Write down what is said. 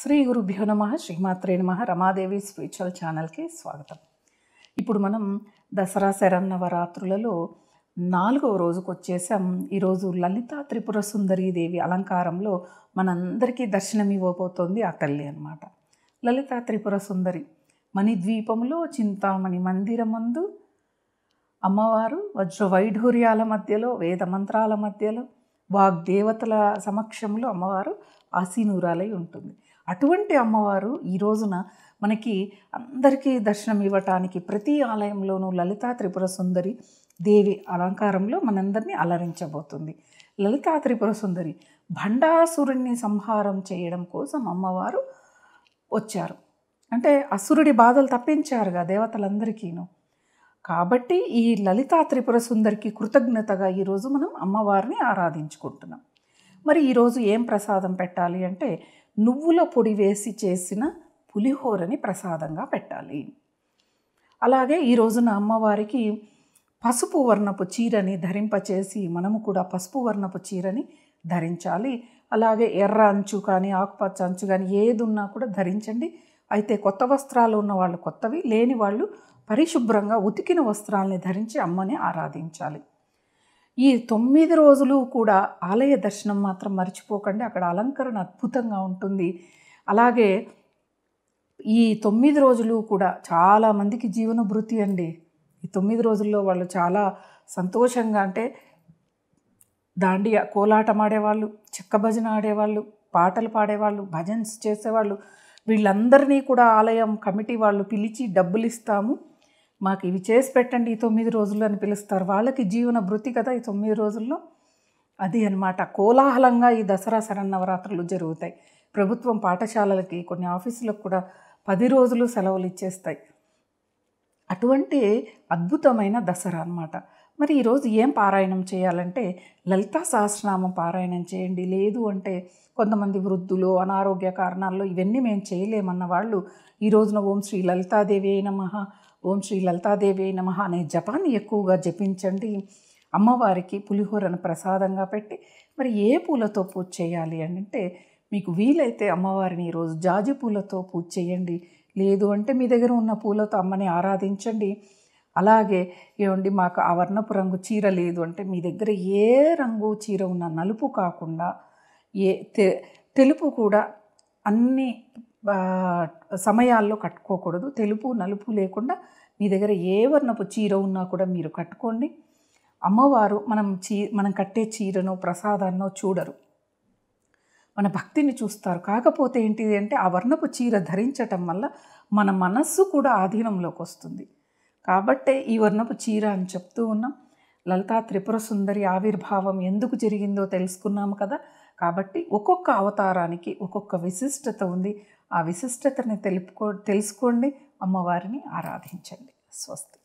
శ్రీ గురుభ్యో నమ శ్రీమాత్రే నమ రమాదేవి స్పిరిచువల్ ఛానల్కి స్వాగతం ఇప్పుడు మనం దసరా శరన్నవరాత్రులలో నాలుగవ రోజుకు వచ్చేసాం ఈరోజు లలిత త్రిపుర దేవి అలంకారంలో మనందరికీ దర్శనం ఇవ్వబోతోంది ఆ తల్లి అనమాట లలిత త్రిపుర సుందరి మణిద్వీపంలో చింతామణి మందిరమందు అమ్మవారు వజ్ర వైఢూర్యాల మధ్యలో వేద మంత్రాల మధ్యలో వాగ్దేవతల సమక్షంలో అమ్మవారు ఆసీనూరాలై ఉంటుంది అటువంటి అమ్మవారు ఈ రోజున మనకి అందరికీ దర్శనం ఇవ్వటానికి ప్రతి ఆలయంలోనూ లలితా త్రిపుర సుందరి దేవి అలంకారంలో మనందరినీ అలరించబోతుంది లలితా త్రిపుర సుందరి భండాసురుణ్ణి సంహారం చేయడం కోసం అమ్మవారు వచ్చారు అంటే అసురుడి బాధలు తప్పించారుగా దేవతలందరికీను కాబట్టి ఈ లలితా త్రిపుర సుందరికి కృతజ్ఞతగా ఈరోజు మనం అమ్మవారిని ఆరాధించుకుంటున్నాం మరి ఈరోజు ఏం ప్రసాదం పెట్టాలి అంటే నువ్వుల పొడి వేసి చేసిన పులిహోరని ప్రసాదంగా పెట్టాలి అలాగే ఈ రోజున అమ్మవారికి పసుపు వర్ణపు చీరని ధరింపచేసి మనము కూడా పసుపు వర్ణపు చీరని ధరించాలి అలాగే ఎర్ర అంచు కానీ ఆకుపచ్చ అంచు కానీ ఏది ఉన్నా కూడా ధరించండి అయితే కొత్త వస్త్రాలు ఉన్న వాళ్ళు కొత్తవి లేని వాళ్ళు పరిశుభ్రంగా ఉతికిన వస్త్రాలని ధరించి అమ్మని ఆరాధించాలి ఈ తొమ్మిది రోజులు కూడా ఆలయ దర్శనం మాత్రం మర్చిపోకండి అక్కడ అలంకరణ అద్భుతంగా ఉంటుంది అలాగే ఈ తొమ్మిది రోజులు కూడా చాలామందికి భృతి అండి ఈ తొమ్మిది రోజుల్లో వాళ్ళు చాలా సంతోషంగా అంటే దాండి కోలాటం ఆడేవాళ్ళు చెక్క భజన ఆడేవాళ్ళు పాటలు పాడేవాళ్ళు భజన్స్ చేసేవాళ్ళు వీళ్ళందరినీ కూడా ఆలయం కమిటీ వాళ్ళు పిలిచి డబ్బులు ఇస్తాము మాకు ఇవి చేసి పెట్టండి ఈ తొమ్మిది రోజులు అని పిలుస్తారు వాళ్ళకి జీవన భృతి కదా ఈ తొమ్మిది రోజుల్లో అది అనమాట కోలాహలంగా ఈ దసరా శరన్నవరాత్రులు జరుగుతాయి ప్రభుత్వం పాఠశాలలకి కొన్ని ఆఫీసులకు కూడా పది రోజులు సెలవులు ఇచ్చేస్తాయి అటువంటి అద్భుతమైన దసరా అనమాట మరి ఈరోజు ఏం పారాయణం చేయాలంటే లలితా సహస్రనామం పారాయణం చేయండి లేదు అంటే కొంతమంది వృద్ధులు అనారోగ్య కారణాల్లో ఇవన్నీ మేము చేయలేమన్న వాళ్ళు ఈ రోజున ఓం శ్రీ లలితాదేవి అయిన మహా ఓం శ్రీ లలితాదేవి నమ అనే జపాన్ని ఎక్కువగా జపించండి అమ్మవారికి పులిహోరను ప్రసాదంగా పెట్టి మరి ఏ పూలతో పూజ చేయాలి అని అంటే మీకు వీలైతే అమ్మవారిని ఈరోజు జాజి పూలతో పూజ చేయండి లేదు అంటే మీ దగ్గర ఉన్న పూలతో అమ్మని ఆరాధించండి అలాగే ఏమండి మాకు ఆ వర్ణపు రంగు చీర లేదు అంటే మీ దగ్గర ఏ రంగు చీర ఉన్న నలుపు కాకుండా ఏ తె తెలుపు కూడా అన్ని సమయాల్లో కట్టుకోకూడదు తెలుపు నలుపు లేకుండా మీ దగ్గర ఏ వర్ణపు చీర ఉన్నా కూడా మీరు కట్టుకోండి అమ్మవారు మనం చీ మనం కట్టే చీరనో ప్రసాదాన్నో చూడరు మన భక్తిని చూస్తారు కాకపోతే ఏంటిది అంటే ఆ వర్ణపు చీర ధరించటం వల్ల మన మనస్సు కూడా ఆధీనంలోకి వస్తుంది కాబట్టే ఈ వర్ణపు చీర అని చెప్తూ ఉన్నాం లలితా త్రిపుర సుందరి ఆవిర్భావం ఎందుకు జరిగిందో తెలుసుకున్నాము కదా కాబట్టి ఒక్కొక్క అవతారానికి ఒక్కొక్క విశిష్టత ఉంది ఆ విశిష్టతని తెలుపుకో తెలుసుకోండి అమ్మవారిని ఆరాధించండి స్వస్తి